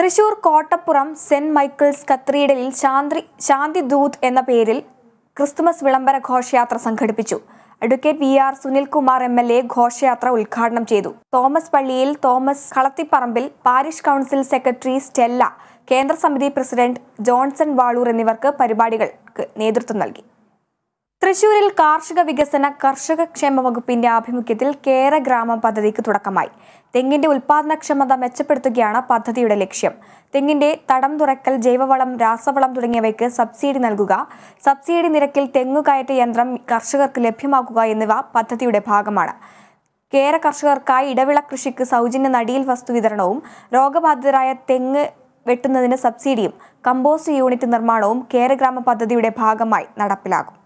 Thrissur Kottappuram saint Michael's കത്രീഡലിൽ ശാന്തി ശാന്തി ദൂത് എന്ന പേരിൽ ക്രിസ്തുമസ് വിളംബര ഘോഷയാത്ര സംഘടിപ്പിച്ചു advocate V R Sunilkumar M L A ഘോഷയാത്ര ഉദ്ഘാടനം ചെയ്തു തോമസ് പള്ളിയിൽ Thomas Kalathiparambil parish council secretary Stella കേന്ദ്ര സമിതി പ്രസിഡന്റ് ജോൺസൺ വാളൂർ എന്നിവർക്ക് പരിപാടികൾക്ക് നേതൃത്വം നൽകി തൃശൂരിൽ കാർഷിക വികസന കർഷക ക്ഷേമ വകുപ്പിന്റെ ആഭിമുഖ്യത്തിൽ കേര ഗ്രാമം പദ്ധതിക്ക് തുടക്കമായി തെങ്ങിന്റെ ഉൽപാദനക്ഷമത മെച്ചപ്പെടുത്തുകയാണ് പദ്ധതിയുടെ ലക്ഷ്യം തെങ്ങിന്റെ തടം തുറക്കൽ ജൈവവളം രാസവളം തുടങ്ങിയവയ്ക്ക് സബ്സിഡി നൽകുക സബ്സിഡി നിരക്കിൽ തെങ്ങുകയറ്റ യന്ത്രം കർഷകർക്ക് ലഭ്യമാക്കുക എന്നിവ പദ്ധതിയുടെ ഭാഗമാണ് കേര കർഷകർക്കായി ഇടവിള കൃഷിക്ക് സൗജന്യ നടിയിൽ വസ്തു വിതരണവും രോഗബാധിതരായ തെങ്ങ് വെട്ടുന്നതിന് സബ്സിഡിയും കമ്പോസ്റ്റ് യൂണിറ്റ് നിർമ്മാണവും കേരഗ്രാമ പദ്ധതിയുടെ ഭാഗമായി നടപ്പിലാകും